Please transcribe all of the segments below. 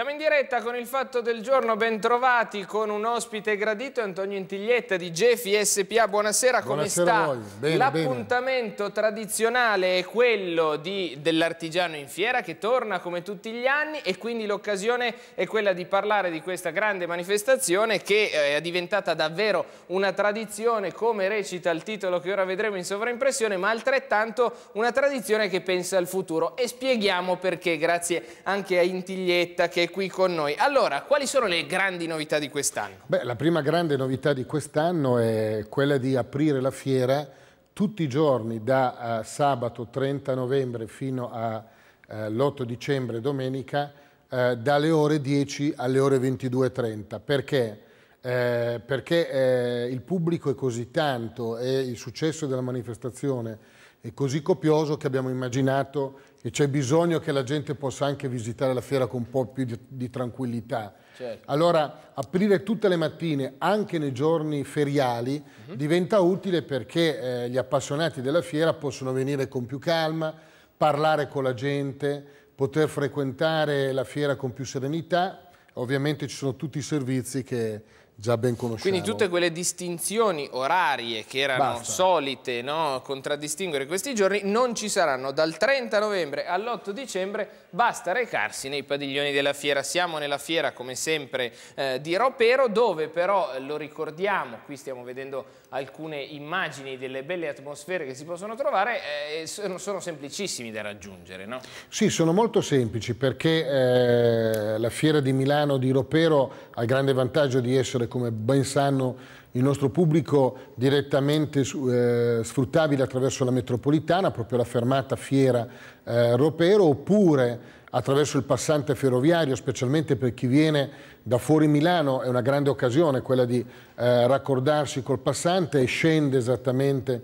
Siamo in diretta con il fatto del giorno, bentrovati con un ospite gradito, Antonio Intiglietta di Gefi SPA. Buonasera, Buonasera come sta? L'appuntamento tradizionale è quello dell'artigiano in fiera che torna come tutti gli anni e quindi l'occasione è quella di parlare di questa grande manifestazione che eh, è diventata davvero una tradizione come recita il titolo che ora vedremo in sovraimpressione ma altrettanto una tradizione che pensa al futuro e spieghiamo perché grazie anche a Intiglietta che qui con noi. Allora, quali sono le grandi novità di quest'anno? Beh, la prima grande novità di quest'anno è quella di aprire la fiera tutti i giorni da uh, sabato 30 novembre fino all'8 uh, eh, dicembre, domenica, uh, dalle ore 10 alle ore 22.30. Perché? Eh, perché eh, il pubblico è così tanto e il successo della manifestazione è è così copioso che abbiamo immaginato che c'è bisogno che la gente possa anche visitare la fiera con un po' più di, di tranquillità. Certo. Allora aprire tutte le mattine, anche nei giorni feriali, uh mhm. -huh. diventa utile perché eh, gli appassionati della fiera possono venire con più calma, parlare con la gente, poter frequentare la fiera con più serenità. Ovviamente ci sono tutti i servizi che già ben conosciamo. Quindi tutte quelle distinzioni orarie che erano Basta. solite no, contraddistinguere questi giorni non ci saranno dal 30 novembre all'8 dicembre, basta recarsi nei padiglioni della fiera. Siamo nella fiera come sempre eh, di Ropero dove però eh, lo ricordiamo, qui stiamo vedendo alcune immagini delle belle atmosfere che si possono trovare, eh, sono, sono, semplicissimi da raggiungere. No? Sì, sono molto semplici perché eh, la fiera di Milano di Ropero ha il grande vantaggio di essere come ben sanno il nostro pubblico, direttamente eh, sfruttabile attraverso la metropolitana, proprio la fermata Fiera eh, Ropero, oppure attraverso il passante ferroviario, specialmente per chi viene da fuori Milano, è una grande occasione quella di eh, raccordarsi col passante e scende esattamente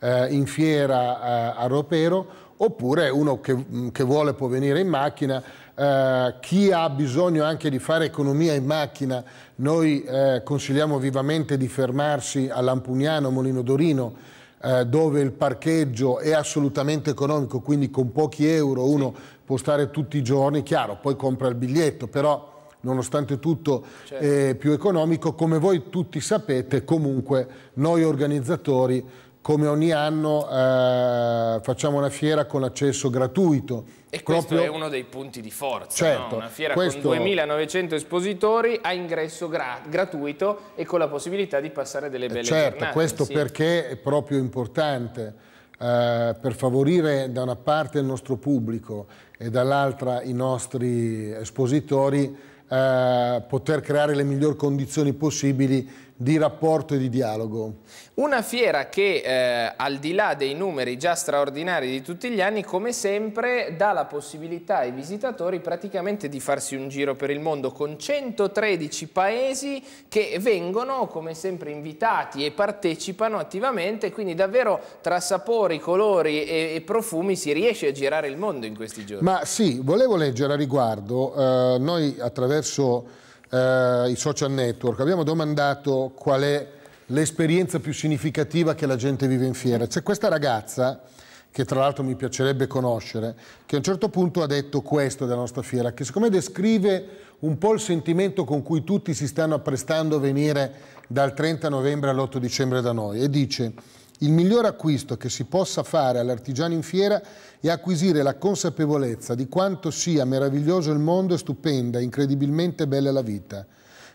eh, in fiera a, eh, a Ropero, oppure uno che, che vuole può venire in macchina eh, chi ha bisogno anche di fare economia in macchina, noi eh, consigliamo vivamente di fermarsi a Lampugnano, Molino Dorino, eh, dove il parcheggio è assolutamente economico, quindi con pochi euro uno sì. può stare tutti i giorni, chiaro, poi compra il biglietto, però nonostante tutto certo. è più economico, come voi tutti sapete comunque noi organizzatori come ogni anno eh, facciamo una fiera con accesso gratuito. E questo è uno dei punti di forza, certo, no? una fiera questo... con 2.900 espositori a ingresso gra gratuito e con la possibilità di passare delle eh, belle certo, giornate. Certo, questo sì. perché è proprio importante eh, per favorire da una parte il nostro pubblico e dall'altra i nostri espositori eh, poter creare le migliori condizioni possibili di rapporto e di dialogo. Una fiera che eh, al di là dei numeri già straordinari di tutti gli anni, come sempre, dà la possibilità ai visitatori praticamente di farsi un giro per il mondo con 113 paesi che vengono come sempre invitati e partecipano attivamente, quindi davvero tra sapori, colori e, e profumi si riesce a girare il mondo in questi giorni. Ma sì, volevo leggere a riguardo, eh, noi attraverso eh, i social network, abbiamo domandato qual è l'esperienza più significativa che la gente vive in fiera. C'è questa ragazza, che tra l'altro mi piacerebbe conoscere, che a un certo punto ha detto questo della nostra fiera, che siccome descrive un po' il sentimento con cui tutti si stanno apprestando a venire dal 30 novembre all'8 dicembre da noi, e dice il miglior acquisto che si possa fare all'artigiano in fiera è acquisire la consapevolezza di quanto sia meraviglioso il mondo e stupenda, incredibilmente bella la vita.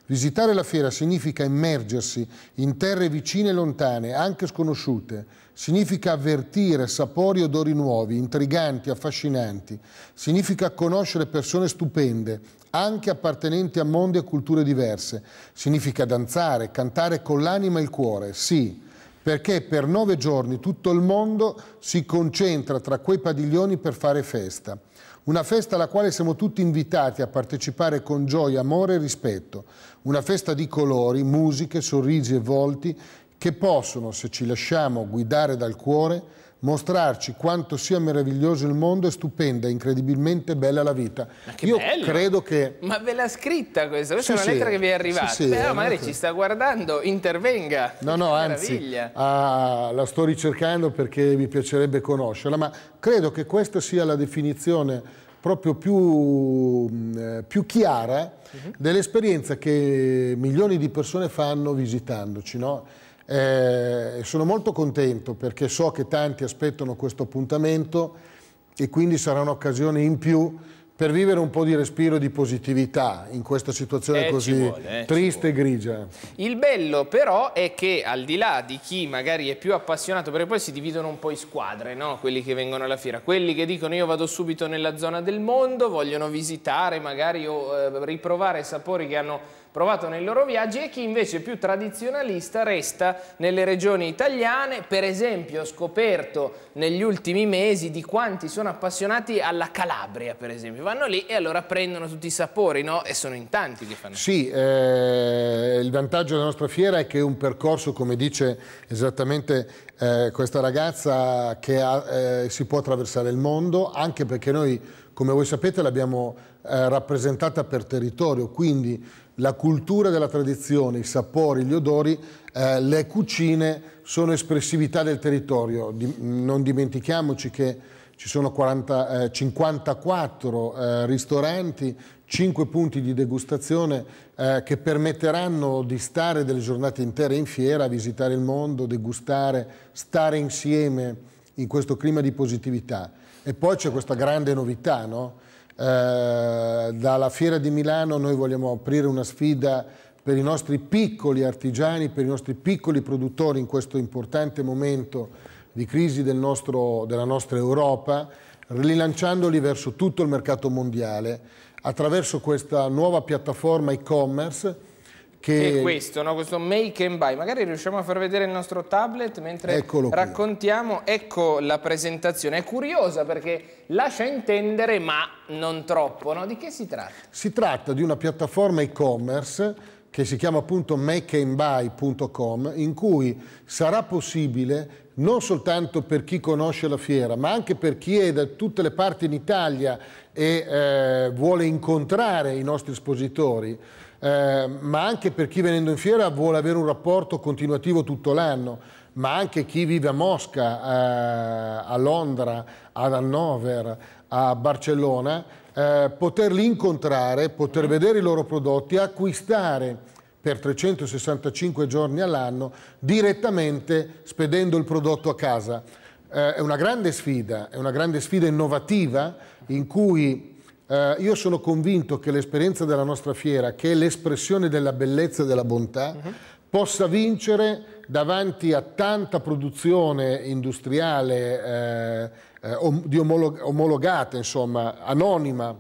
Visitare la fiera significa immergersi in terre vicine e lontane, anche sconosciute. Significa avvertire sapori e odori nuovi, intriganti, affascinanti. Significa conoscere persone stupende, anche appartenenti a mondi e culture diverse. Significa danzare, cantare con l'anima e il cuore, sì, perché per nove giorni tutto il mondo si concentra tra quei padiglioni per fare festa. Una festa alla quale siamo tutti invitati a partecipare con gioia, amore e rispetto. Una festa di colori, musiche, sorrisi e volti che possono, se ci lasciamo guidare dal cuore, mostrarci quanto sia meraviglioso il mondo e stupenda, incredibilmente bella la vita. Ma che Io bello. credo che... Ma ve l'ha scritta questa? Questa sì, è una lettera che vi è arrivata. Sì, Però sì, magari ci sta guardando, intervenga. No, no, anzi, ah, la sto ricercando perché mi piacerebbe conoscerla, ma credo che questa sia la definizione proprio più, mm, eh, più chiara uh mhm. -huh. dell'esperienza che milioni di persone fanno visitandoci, no? Eh, sono molto contento perché so che tanti aspettano questo appuntamento e quindi sarà un'occasione in più per vivere un po' di respiro e di positività in questa situazione eh, così vuole, eh, triste e grigia. Il bello però è che al di là di chi magari è più appassionato, perché poi si dividono un po' in squadre, no? quelli che vengono alla fiera, quelli che dicono io vado subito nella zona del mondo, vogliono visitare magari o eh, riprovare sapori che hanno provato nei loro viaggi e chi invece più tradizionalista resta nelle regioni italiane. Per esempio ho scoperto negli ultimi mesi di quanti sono appassionati alla Calabria, per esempio. Vanno lì e allora prendono tutti i sapori, no? E sono in tanti che fanno. Sì, eh, il vantaggio della nostra fiera è che è un percorso, come dice esattamente eh, questa ragazza, che ha, eh, si può attraversare il mondo, anche perché noi, come voi sapete, l'abbiamo eh, rappresentata per territorio, quindi la cultura della tradizione, i sapori, gli odori, eh, le cucine sono espressività del territorio. Di, non dimentichiamoci che ci sono 40, eh, 54 eh, ristoranti, 5 punti di degustazione eh, che permetteranno di stare delle giornate intere in fiera, visitare il mondo, degustare, stare insieme in questo clima di positività. E poi c'è questa grande novità, no? Eh, dalla Fiera di Milano noi vogliamo aprire una sfida per i nostri piccoli artigiani, per i nostri piccoli produttori in questo importante momento di crisi del nostro, della nostra Europa, rilanciandoli verso tutto il mercato mondiale attraverso questa nuova piattaforma e-commerce che... che è questo, no? questo make and buy. Magari riusciamo a far vedere il nostro tablet mentre Eccolo raccontiamo. Qui. Ecco la presentazione. È curiosa perché lascia intendere, ma non troppo. No? Di che si tratta? Si tratta di una piattaforma e-commerce che si chiama appunto makeandbuy.com in cui sarà possibile non soltanto per chi conosce la fiera ma anche per chi è da tutte le parti in Italia e eh, vuole incontrare i nostri espositori eh, ma anche per chi venendo in fiera vuole avere un rapporto continuativo tutto l'anno, ma anche chi vive a Mosca, eh, a Londra, ad Hannover, a Barcellona, eh, poterli incontrare, poter vedere i loro prodotti, acquistare per 365 giorni all'anno direttamente spedendo il prodotto a casa. Eh, è una grande sfida, è una grande sfida innovativa in cui eh, io sono convinto che l'esperienza della nostra fiera, che è l'espressione della bellezza e della bontà, uh mhm. -huh. possa vincere davanti a tanta produzione industriale eh, eh, omolog omologata, insomma, anonima.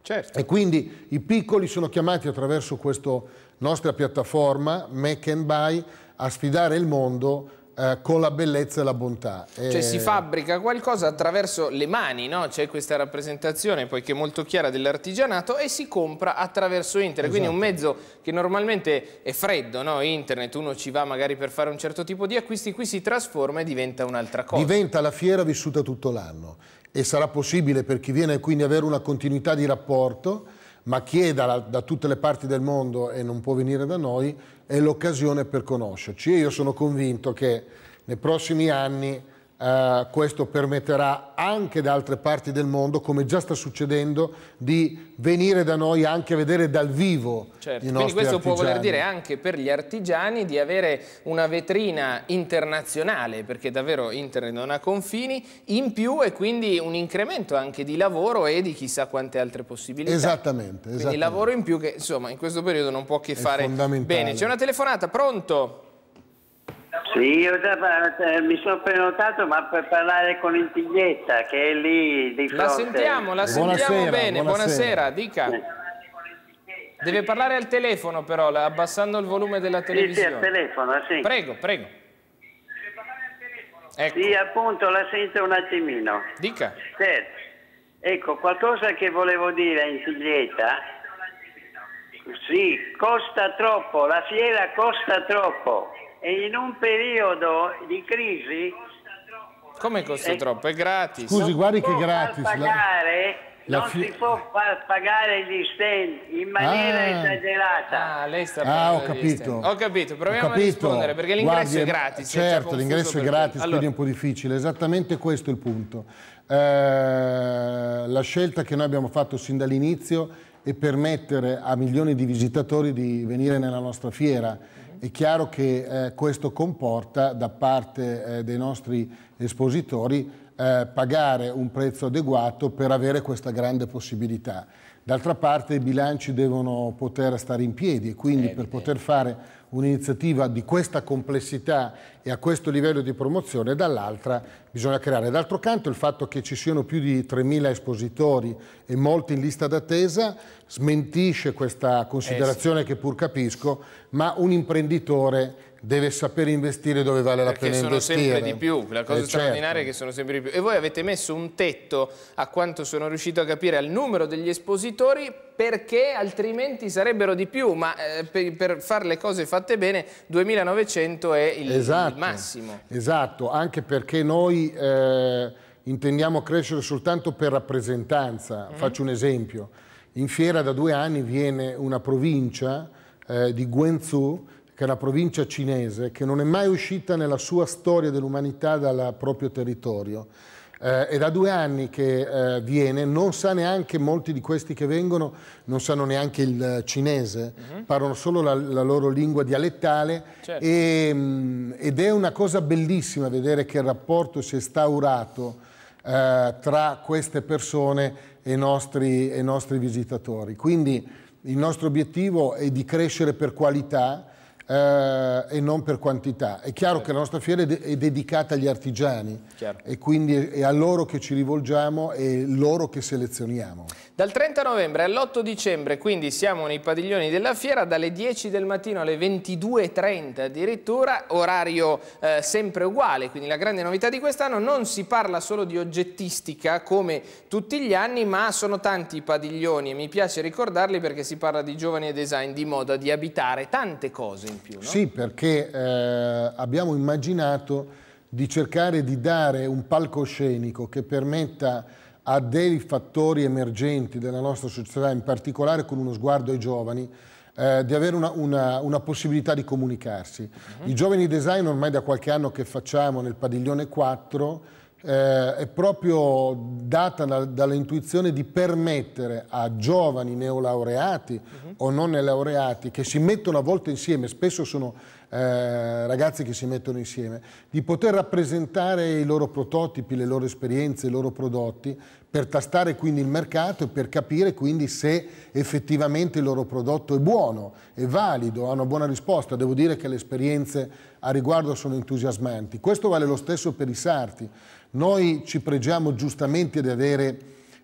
Certo. E quindi i piccoli sono chiamati attraverso questa nostra piattaforma, Make and Buy, a sfidare il mondo eh, con la bellezza e la bontà. E... Cioè si fabbrica qualcosa attraverso le mani, no? C'è questa rappresentazione poiché molto chiara dell'artigianato e si compra attraverso internet, esatto. quindi un mezzo che normalmente è freddo, no? Internet, uno ci va magari per fare un certo tipo di acquisti, qui si trasforma e diventa un'altra cosa. Diventa la fiera vissuta tutto l'anno e sarà possibile per chi viene quindi avere una continuità di rapporto ma chieda da tutte le parti del mondo e non può venire da noi è l'occasione per conoscerci io sono convinto che nei prossimi anni Uh, questo permetterà anche da altre parti del mondo, come già sta succedendo, di venire da noi anche a vedere dal vivo certo. i nostri Quindi questo artigiani. può voler dire anche per gli artigiani di avere una vetrina internazionale, perché davvero internet non ha confini, in più e quindi un incremento anche di lavoro e di chissà quante altre possibilità. Esattamente. esattamente. Quindi lavoro in più che insomma in questo periodo non può che fare bene. C'è una telefonata, pronto? Sì, io da, eh, mi sono prenotato ma per parlare con Intiglietta che è lì di fronte. La sentiamo, la sentiamo buonasera, bene, buonasera, buonasera dica. Deve parlare al telefono però, abbassando il volume della televisione. Sì, sì, al telefono, sì. Prego, prego. Deve parlare al telefono. Ecco. Sì, appunto, la sento un attimino. Dica. Certo. Ecco, qualcosa che volevo dire a Intiglietta. Sì, costa troppo, la fiera costa troppo e in un periodo di crisi... Come costa troppo? È gratis. Scusi, guardi che è gratis. Pagare, la... non si può far pagare gli stand in maniera ah. esagerata. Ah, lei sta ah, ho capito. Ho capito, proviamo ho capito. a rispondere perché l'ingresso è gratis. Certo, l'ingresso è gratis, allora. quindi è un po' difficile. Esattamente questo è il punto. Eh, la scelta che noi abbiamo fatto sin dall'inizio è permettere a milioni di visitatori di venire nella nostra fiera è chiaro che eh, questo comporta da parte eh, dei nostri espositori eh, pagare un prezzo adeguato per avere questa grande possibilità. D'altra parte i bilanci devono poter stare in piedi e quindi eh, per poter fare un'iniziativa di questa complessità e a questo livello di promozione, dall'altra bisogna creare. D'altro canto il fatto che ci siano più di 3.000 espositori e molti in lista d'attesa smentisce questa considerazione eh sì. che pur capisco, ma un imprenditore deve sapere investire dove vale la pena investire. Perché sono sempre di più, la cosa eh, certo. straordinaria certo. è che sono sempre di più. E voi avete messo un tetto, a quanto sono riuscito a capire, al numero degli espositori perché altrimenti sarebbero di più, ma eh, per, per fare le cose fatte bene 2900 è il, esatto, il massimo. Esatto, anche perché noi eh, intendiamo crescere soltanto per rappresentanza. Mm. Faccio un esempio. In fiera da due anni viene una provincia eh, di Guangzhou che è la provincia cinese, che non è mai uscita nella sua storia dell'umanità dal proprio territorio. Eh, è da due anni che eh, viene, non sa neanche, molti di questi che vengono non sanno neanche il cinese, uh mhm. -huh. parlano solo la, la, loro lingua dialettale certo. e, mh, mm, ed è una cosa bellissima vedere che il rapporto si è staurato eh, tra queste persone e i nostri, nostri visitatori. Quindi il nostro obiettivo è di crescere per qualità, eh, e non per quantità. È chiaro che la nostra fiera è, dedicata agli artigiani chiaro. e quindi è a loro che ci rivolgiamo e loro che selezioniamo. Dal 30 novembre all'8 dicembre, quindi siamo nei padiglioni della fiera, dalle 10 del mattino alle 22.30 addirittura, orario eh, sempre uguale, quindi la grande novità di quest'anno non si parla solo di oggettistica come tutti gli anni, ma sono tanti i padiglioni e mi piace ricordarli perché si parla di giovani e design, di moda, di abitare, tante cose in più. No? Sì, perché eh, abbiamo immaginato di cercare di dare un palcoscenico che permetta a dei fattori emergenti della nostra società, in particolare con uno sguardo ai giovani, eh, di avere una, una, una, possibilità di comunicarsi. Uh mhm. -huh. I giovani design ormai da qualche anno che facciamo nel padiglione 4 eh, è proprio data da, dall'intuizione di permettere a giovani neolaureati uh mhm. -huh. o non neolaureati che si mettono a volte insieme, spesso sono eh, ragazzi che si mettono insieme, di poter rappresentare i loro prototipi, le loro esperienze, i loro prodotti per tastare quindi il mercato e per capire quindi se effettivamente il loro prodotto è buono, è valido, ha una buona risposta. Devo dire che le esperienze a riguardo sono entusiasmanti. Questo vale lo stesso per i sarti. Noi ci pregiamo giustamente di avere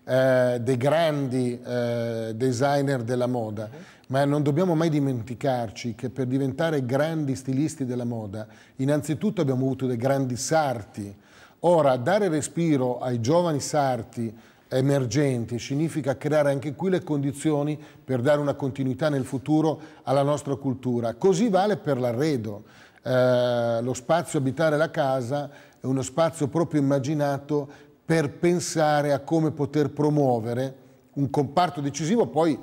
eh, dei grandi eh, designer della moda, ma non dobbiamo mai dimenticarci che per diventare grandi stilisti della moda, innanzitutto abbiamo avuto dei grandi sarti, Ora, dare respiro ai giovani sarti emergenti significa creare anche qui le condizioni per dare una continuità nel futuro alla nostra cultura. Così vale per l'arredo. Eh, lo spazio abitare la casa è uno spazio proprio immaginato per pensare a come poter promuovere un comparto decisivo, poi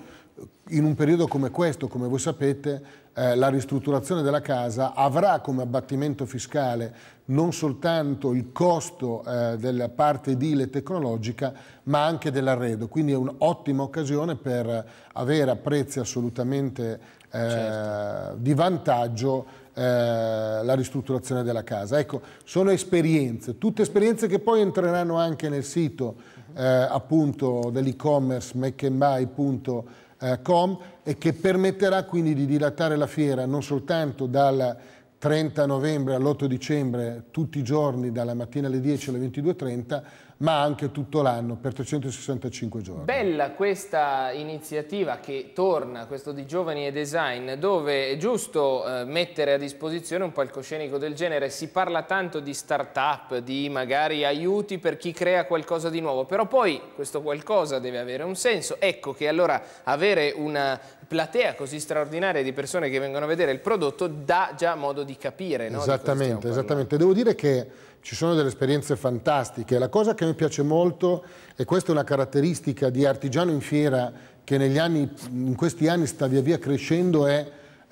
in un periodo come questo, come voi sapete, eh, la ristrutturazione della casa avrà come abbattimento fiscale non soltanto il costo eh, della parte edile tecnologica, ma anche dell'arredo. Quindi è un'ottima occasione per avere a prezzi assolutamente eh, certo. di vantaggio eh, la ristrutturazione della casa. Ecco, sono esperienze, tutte esperienze che poi entreranno anche nel sito eh, appunto dell'e-commerce makeandbuy.com eh, com e che permetterà quindi di dilatare la fiera non soltanto dal 30 novembre all'8 dicembre tutti i giorni dalla mattina alle 10 alle 22.30 ma anche tutto l'anno per 365 giorni. Bella questa iniziativa che torna, questo di Giovani e Design, dove è giusto eh, mettere a disposizione un palcoscenico del genere. Si parla tanto di start-up, di magari aiuti per chi crea qualcosa di nuovo, però poi questo qualcosa deve avere un senso. Ecco che allora avere una platea così straordinaria di persone che vengono a vedere il prodotto dà già modo di capire. No? Esattamente, di esattamente. Devo dire che ci sono delle esperienze fantastiche. La cosa che mi piace molto, e questa è una caratteristica di Artigiano in Fiera che anni, in questi anni sta via via crescendo, è eh,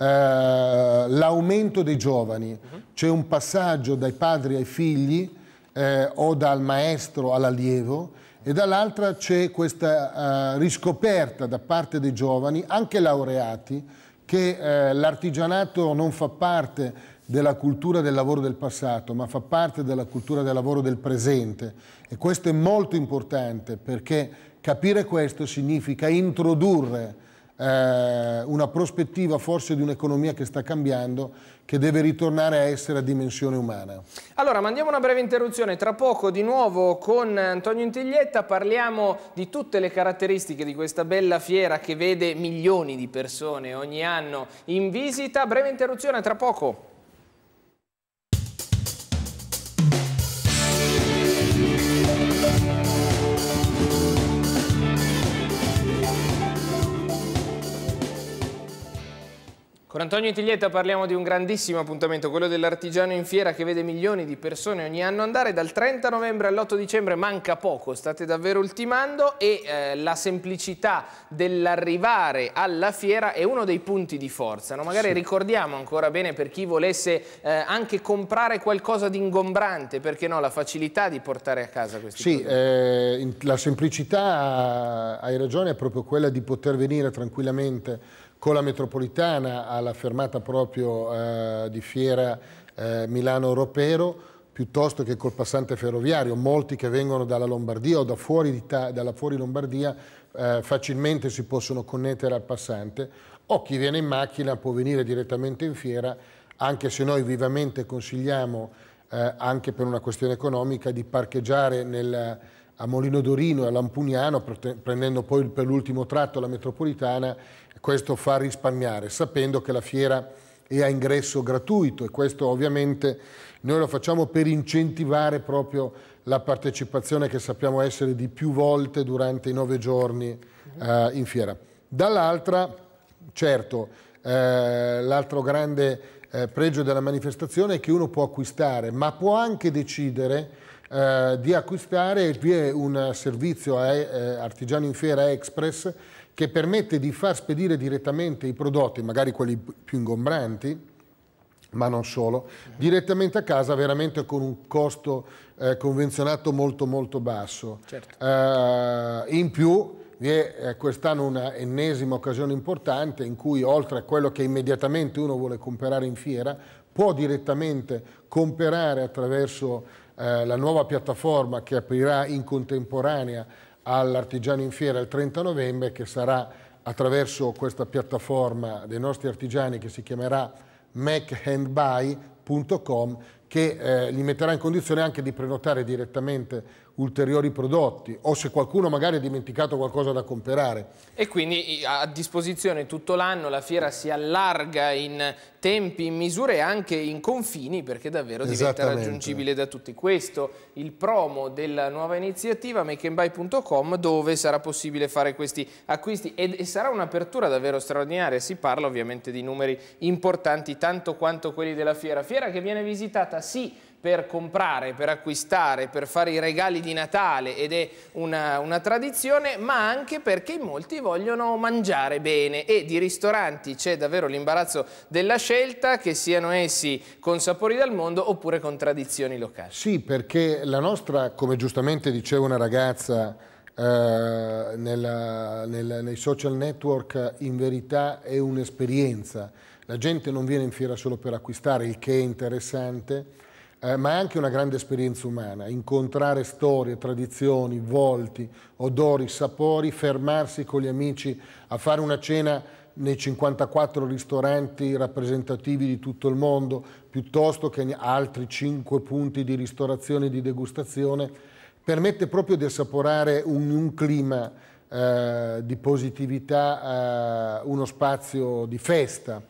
l'aumento dei giovani. Mhm. C'è un passaggio dai padri ai figli eh, o dal maestro all'allievo e dall'altra c'è questa eh, riscoperta da parte dei giovani, anche laureati, che eh, l'artigianato non fa parte della cultura del lavoro del passato, ma fa parte della cultura del lavoro del presente. E questo è molto importante perché capire questo significa introdurre eh, una prospettiva forse di un'economia che sta cambiando, che deve ritornare a essere a dimensione umana. Allora, mandiamo una breve interruzione, tra poco di nuovo con Antonio Intiglietta parliamo di tutte le caratteristiche di questa bella fiera che vede milioni di persone ogni anno in visita. Breve interruzione, tra poco. Con Antonio Tiglietta parliamo di un grandissimo appuntamento, quello dell'artigiano in fiera che vede milioni di persone ogni anno andare dal 30 novembre all'8 dicembre, manca poco, state davvero ultimando e eh, la semplicità dell'arrivare alla fiera è uno dei punti di forza. No? Magari sì. ricordiamo ancora bene per chi volesse eh, anche comprare qualcosa di ingombrante, perché no, la facilità di portare a casa questi sì, eh, la semplicità, hai ragione, è proprio quella di poter venire tranquillamente con la metropolitana alla fermata proprio eh, di fiera eh, milano Europeo piuttosto che col passante ferroviario. Molti che vengono dalla Lombardia o da fuori, dalla fuori Lombardia eh, facilmente si possono connettere al passante o chi viene in macchina può venire direttamente in fiera anche se noi vivamente consigliamo eh, anche per una questione economica di parcheggiare nel a Molino Dorino e a Lampugnano, prendendo poi per l'ultimo tratto la metropolitana, questo fa risparmiare, sapendo che la fiera è a ingresso gratuito e questo ovviamente noi lo facciamo per incentivare proprio la partecipazione che sappiamo essere di più volte durante i nove giorni eh, in fiera. Dall'altra, certo, eh, l'altro grande eh, pregio della manifestazione è che uno può acquistare, ma può anche decidere eh, di acquistare qui è un servizio a, eh, eh, artigiani in fiera express che permette di far spedire direttamente i prodotti, magari quelli più ingombranti, ma non solo, direttamente a casa veramente con un costo eh, convenzionato molto molto basso. Certo. Eh, in più vi è quest'anno un'ennesima occasione importante in cui oltre a quello che immediatamente uno vuole comprare in fiera, può direttamente comprare attraverso eh, la nuova piattaforma che aprirà in contemporanea all'Artigiano in Fiera il 30 novembre, che sarà attraverso questa piattaforma dei nostri artigiani che si chiamerà machandbuy.com che eh, li metterà in condizione anche di prenotare direttamente ulteriori prodotti o se qualcuno magari ha dimenticato qualcosa da comprare. E quindi a disposizione tutto l'anno la fiera si allarga in tempi, in misure e anche in confini perché davvero diventa raggiungibile da tutti. Questo il promo della nuova iniziativa makeandbuy.com dove sarà possibile fare questi acquisti e sarà un'apertura davvero straordinaria, si parla ovviamente di numeri importanti tanto quanto quelli della fiera. Fiera che viene visitata sì per comprare, per acquistare, per fare i regali di Natale ed è una, una tradizione, ma anche perché molti vogliono mangiare bene e di ristoranti c'è davvero l'imbarazzo della scelta, che siano essi con sapori dal mondo oppure con tradizioni locali. Sì, perché la nostra, come giustamente diceva una ragazza, Uh, nella, nella, nei social network in verità è un'esperienza. La gente non viene in fiera solo per acquistare, il che è interessante, eh, ma è anche una grande esperienza umana, incontrare storie, tradizioni, volti, odori, sapori, fermarsi con gli amici a fare una cena nei 54 ristoranti rappresentativi di tutto il mondo, piuttosto che altri 5 punti di ristorazione e di degustazione, permette proprio di assaporare un, un clima eh, di positività, eh, uno spazio di festa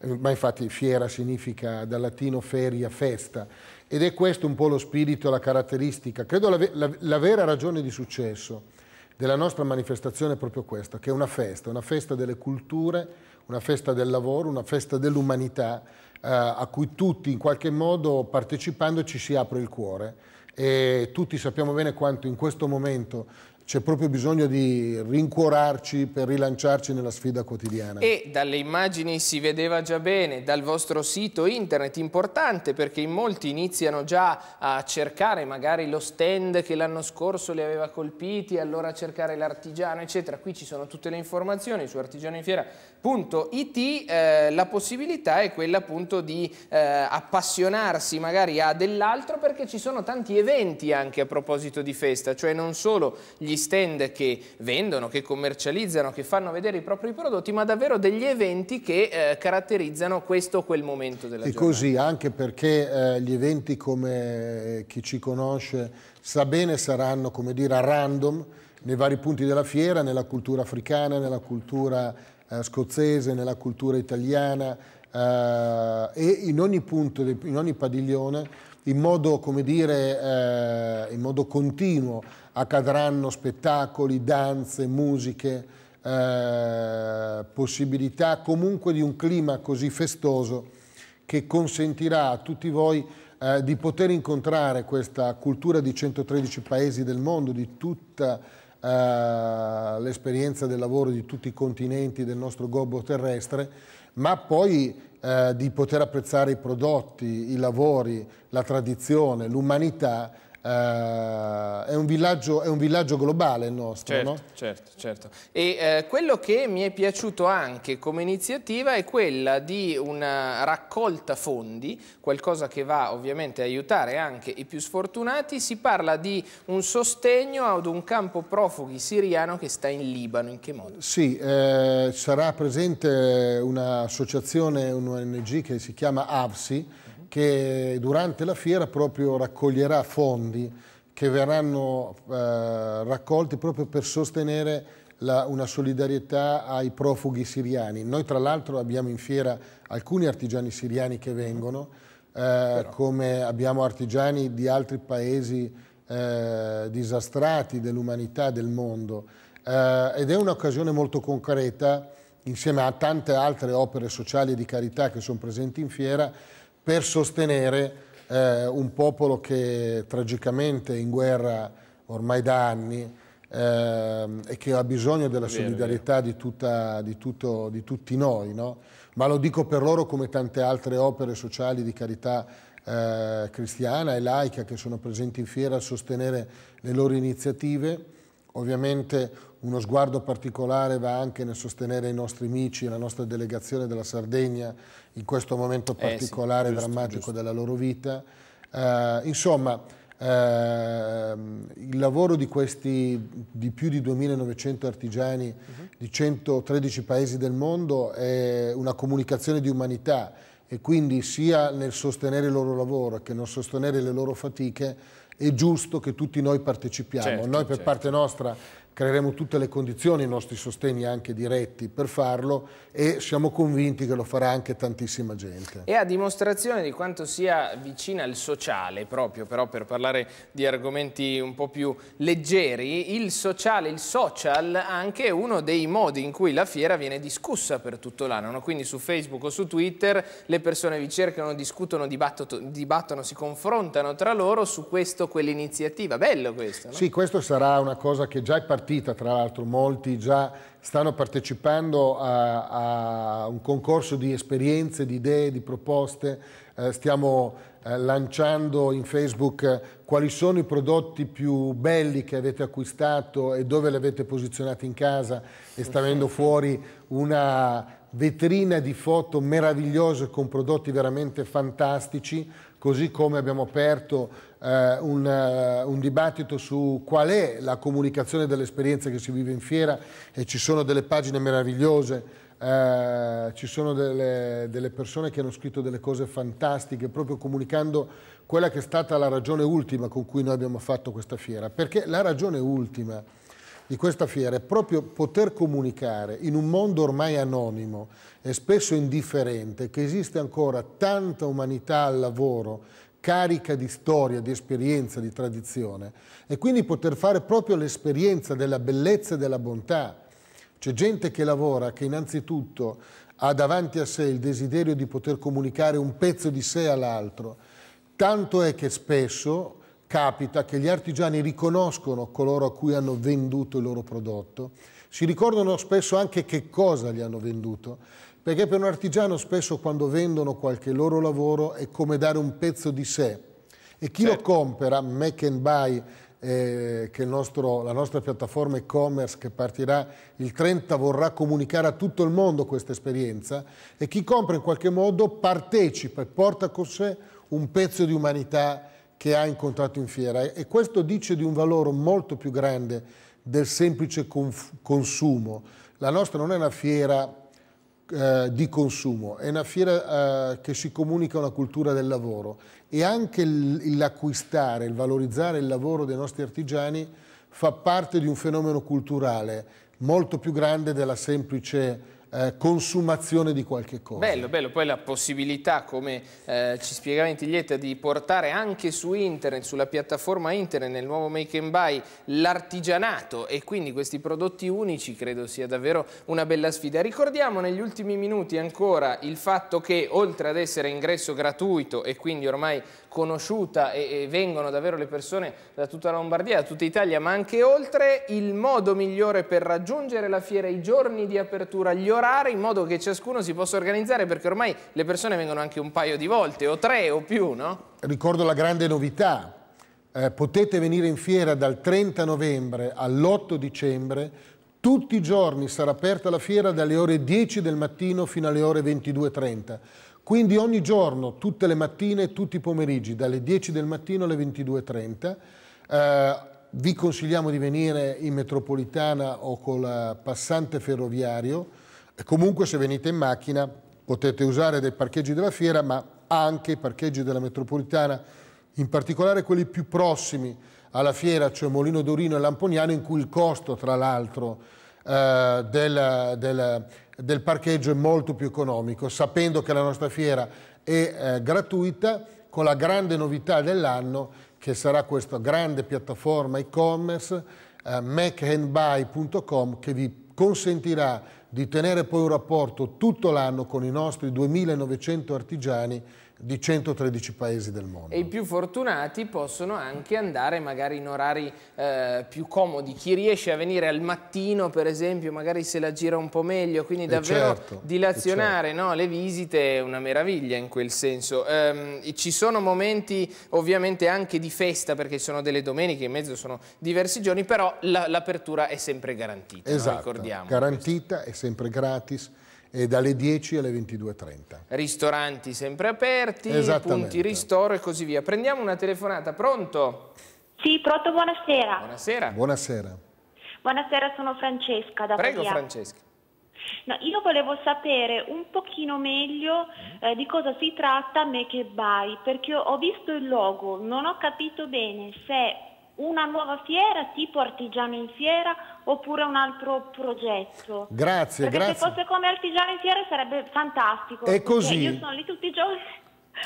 eh, ma infatti fiera significa dal latino feria, festa, ed è questo un po' lo spirito, la caratteristica, credo la, la, la vera ragione di successo della nostra manifestazione è proprio questa, che è una festa, una festa delle culture, una festa del lavoro, una festa dell'umanità, eh, a cui tutti in qualche modo partecipando ci si apre il cuore. E tutti sappiamo bene quanto in questo momento c'è proprio bisogno di rincuorarci per rilanciarci nella sfida quotidiana. E dalle immagini si vedeva già bene, dal vostro sito internet importante perché in molti iniziano già a cercare magari lo stand che l'anno scorso li aveva colpiti, allora a cercare l'artigiano eccetera, qui ci sono tutte le informazioni su Artigiano in Fiera, www.it eh, la possibilità è quella appunto di eh, appassionarsi magari a dell'altro perché ci sono tanti eventi anche a proposito di festa, cioè non solo gli stand che vendono, che commercializzano, che fanno vedere i propri prodotti, ma davvero degli eventi che eh, caratterizzano questo o quel momento della e giornata. E così anche perché eh, gli eventi come eh, chi ci conosce sa bene saranno come dire a random nei vari punti della fiera, nella cultura africana, nella cultura eh, scozzese, nella cultura italiana eh, e in ogni punto, in ogni padiglione, in modo, come dire, eh, in modo continuo accadranno spettacoli, danze, musiche, eh, possibilità comunque di un clima così festoso che consentirà a tutti voi eh, di poter incontrare questa cultura di 113 paesi del mondo, di tutta eh, l'esperienza del lavoro di tutti i continenti del nostro gobbo terrestre, ma poi eh, di poter apprezzare i prodotti, i lavori, la tradizione, l'umanità Uh, è, un villaggio, è, un villaggio, globale il nostro, certo, no? Certo, certo. E uh, quello che mi è piaciuto anche come iniziativa è quella di una raccolta fondi, qualcosa che va ovviamente a aiutare anche i più sfortunati, si parla di un sostegno ad un campo profughi siriano che sta in Libano, in che modo? Sì, eh, sarà presente un'associazione, un ONG che si chiama AVSI, che durante la fiera proprio raccoglierà fondi che verranno eh, raccolti proprio per sostenere la, una solidarietà ai profughi siriani. Noi tra l'altro abbiamo in fiera alcuni artigiani siriani che vengono, eh, come abbiamo artigiani di altri paesi eh, disastrati dell'umanità, del mondo. Eh, ed è un'occasione molto concreta, insieme a tante altre opere sociali di carità che sono presenti in fiera, per sostenere eh, un popolo che tragicamente è in guerra ormai da anni eh, e che ha bisogno della solidarietà di, tutta, di, tutto, di tutti noi. No? Ma lo dico per loro come tante altre opere sociali di carità eh, cristiana e laica che sono presenti in fiera a sostenere le loro iniziative. Ovviamente uno sguardo particolare va anche nel sostenere i nostri amici, e la nostra delegazione della Sardegna in questo momento eh particolare e eh sì, drammatico giusto. della loro vita. Eh, insomma, eh, il lavoro di questi di più di 2.900 artigiani uh mhm. -huh. di 113 paesi del mondo è una comunicazione di umanità e quindi sia nel sostenere il loro lavoro che nel sostenere le loro fatiche è giusto che tutti noi partecipiamo. Certo, noi per certo. parte nostra creeremo tutte le condizioni, i nostri sostegni anche diretti per farlo e siamo convinti che lo farà anche tantissima gente. E a dimostrazione di quanto sia vicina al sociale, proprio però per parlare di argomenti un po' più leggeri, il sociale, il social anche è uno dei modi in cui la fiera viene discussa per tutto l'anno, quindi su Facebook o su Twitter le persone vi cercano, discutono, dibattono, dibattono si confrontano tra loro su questo, quell'iniziativa, bello questo. No? Sì, questo sarà una cosa che già è partita partita, tra l'altro molti già stanno partecipando a, a, un concorso di esperienze, di idee, di proposte, eh, stiamo eh, lanciando in Facebook eh, quali sono i prodotti più belli che avete acquistato e dove li avete posizionati in casa e sta venendo fuori una vetrina di foto meravigliose con prodotti veramente fantastici, così come abbiamo aperto eh, un, eh, un, dibattito su qual è la comunicazione dell'esperienza che si vive in fiera e ci sono delle pagine meravigliose, eh, ci sono delle, delle persone che hanno scritto delle cose fantastiche proprio comunicando quella che è stata la ragione ultima con cui noi abbiamo fatto questa fiera, perché la ragione ultima di questa fiera è proprio poter comunicare in un mondo ormai anonimo e spesso indifferente che esiste ancora tanta umanità al lavoro carica di storia, di esperienza, di tradizione e quindi poter fare proprio l'esperienza della bellezza e della bontà. C'è gente che lavora che innanzitutto ha davanti a sé il desiderio di poter comunicare un pezzo di sé all'altro, tanto è che spesso capita che gli artigiani riconoscono coloro a cui hanno venduto il loro prodotto, si ricordano spesso anche che cosa gli hanno venduto perché per un artigiano spesso quando vendono qualche loro lavoro è come dare un pezzo di sé. E chi certo. lo compra, Make and Buy, eh, che nostro, la nostra piattaforma e-commerce che partirà il 30 vorrà comunicare a tutto il mondo questa esperienza e chi compra in qualche modo partecipa e porta con sé un pezzo di umanità che ha incontrato in fiera e questo dice di un valore molto più grande del semplice consumo. La nostra non è una fiera eh, di consumo, è una fiera eh, che si comunica una cultura del lavoro e anche l'acquistare, il valorizzare il lavoro dei nostri artigiani fa parte di un fenomeno culturale molto più grande della semplice eh, consumazione di qualche cosa. Bello, bello, poi la possibilità, come eh, ci spiegava Intiglietta, di portare anche su internet, sulla piattaforma internet, nel nuovo Make and Buy, l'artigianato e quindi questi prodotti unici credo sia davvero una bella sfida. Ricordiamo negli ultimi minuti ancora il fatto che oltre ad essere ingresso gratuito e quindi ormai conosciuta e, e vengono davvero le persone da tutta la Lombardia, da tutta Italia, ma anche oltre, il modo migliore per raggiungere la fiera, i giorni di apertura, gli orari lavorare in modo che ciascuno si possa organizzare perché ormai le persone vengono anche un paio di volte o tre o più, no? Ricordo la grande novità. Eh, potete venire in fiera dal 30 novembre all'8 dicembre tutti i giorni sarà aperta la fiera dalle ore 10 del mattino fino alle ore 22.30. Quindi ogni giorno, tutte le mattine e tutti i pomeriggi, dalle 10 del mattino alle 22.30. Eh, vi consigliamo di venire in metropolitana o col passante ferroviario comunque se venite in macchina potete usare dei parcheggi della fiera, ma anche i parcheggi della metropolitana, in particolare quelli più prossimi alla fiera, cioè Molino Dorino e Lampognano, in cui il costo, tra l'altro, eh, del, del, del, parcheggio è molto più economico, sapendo che la nostra fiera è eh, gratuita, con la grande novità dell'anno, che sarà questa grande piattaforma e-commerce, eh, machandbuy.com, che vi consentirà di tenere poi un rapporto tutto l'anno con i nostri 2900 artigiani di 113 paesi del mondo. E i più fortunati possono anche andare magari in orari eh, più comodi. Chi riesce a venire al mattino, per esempio, magari se la gira un po' meglio, quindi eh, davvero certo, eh, dilazionare certo. no? le visite è una meraviglia in quel senso. Ehm, ci sono momenti ovviamente anche di festa perché ci sono delle domeniche, in mezzo sono diversi giorni, però l'apertura è sempre garantita, esatto, no? ricordiamo. Garantita, questo. è sempre gratis e dalle 10 alle 22.30. Ristoranti sempre aperti, punti ristoro e così via. Prendiamo una telefonata, pronto? Sì, pronto, buonasera. Buonasera. Buonasera. Buonasera, sono Francesca da Prego Pavia. Francesca. No, io volevo sapere un pochino meglio eh, di cosa si tratta Make Buy, perché ho visto il logo, non ho capito bene se una nuova fiera tipo Artigiano in Fiera oppure un altro progetto. Grazie, perché grazie. se fosse come Artigiano in Fiera sarebbe fantastico. È così. Io sono lì tutti i giorni.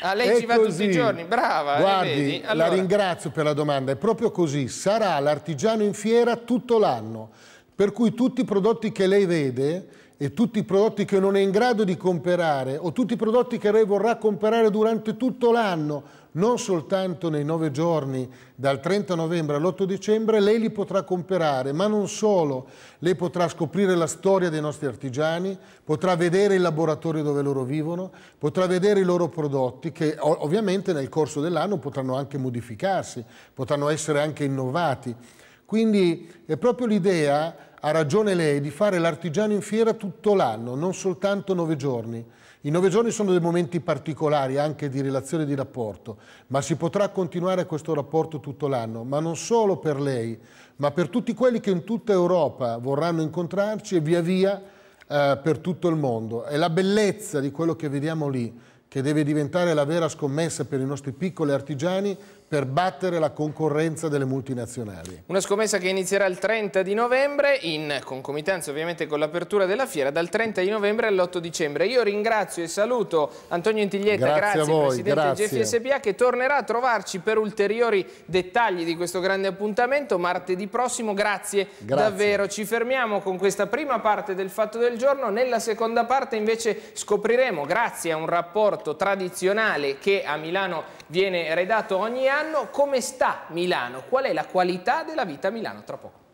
A ah, lei è ci va così. tutti i giorni, brava. Eh, Guardi, allora. la ringrazio per la domanda. È proprio così, sarà l'artigiano in fiera tutto l'anno. Per cui tutti i prodotti che lei vede e tutti i prodotti che non è in grado di comprare o tutti i prodotti che lei vorrà comprare durante tutto l'anno non soltanto nei nove giorni dal 30 novembre all'8 dicembre, lei li potrà comprare, ma non solo, lei potrà scoprire la storia dei nostri artigiani, potrà vedere il laboratorio dove loro vivono, potrà vedere i loro prodotti che ovviamente nel corso dell'anno potranno anche modificarsi, potranno essere anche innovati. Quindi è proprio l'idea, ha ragione lei, di fare l'artigiano in fiera tutto l'anno, non soltanto nove giorni. I nove giorni sono dei momenti particolari anche di relazione e di rapporto, ma si potrà continuare questo rapporto tutto l'anno, ma non solo per lei, ma per tutti quelli che in tutta Europa vorranno incontrarci e via via eh, per tutto il mondo. È la bellezza di quello che vediamo lì che deve diventare la vera scommessa per i nostri piccoli artigiani per battere la concorrenza delle multinazionali. Una scommessa che inizierà il 30 di novembre in concomitanza ovviamente con l'apertura della fiera dal 30 di novembre all'8 dicembre. Io ringrazio e saluto Antonio Intiglietta, grazie, grazie voi, Presidente grazie. GFSBA che tornerà a trovarci per ulteriori dettagli di questo grande appuntamento martedì prossimo. Grazie, grazie. davvero. Ci fermiamo con questa prima parte del fatto del giorno, nella seconda parte invece scopriremo grazie a un rapporto tradizionale che a Milano viene redatto ogni anno anno, come sta Milano? Qual è la qualità della vita a Milano? Tra poco.